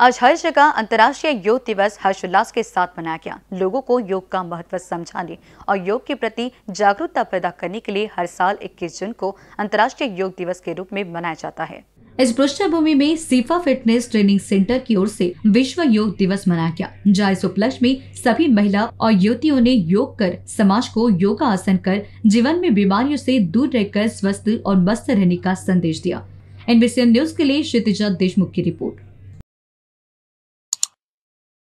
आज हर जगह अंतर्राष्ट्रीय योग दिवस हर्षोल्लास के साथ मनाया गया लोगों को योग का महत्व समझाने और योग के प्रति जागरूकता पैदा करने के लिए हर साल 21 जून को अंतर्राष्ट्रीय योग दिवस के रूप में मनाया जाता है इस पृष्ठभूमि में सीफा फिटनेस ट्रेनिंग सेंटर की ओर से विश्व योग दिवस मनाया गया जहाँ इस उपलक्ष्य में सभी महिला और युवतियों ने योग कर समाज को योगा आसन कर जीवन में बीमारियों से दूर रहकर स्वस्थ और मस्त रहने का संदेश दिया एनबीसी न्यूज के लिए क्षितिजा देशमुख की रिपोर्ट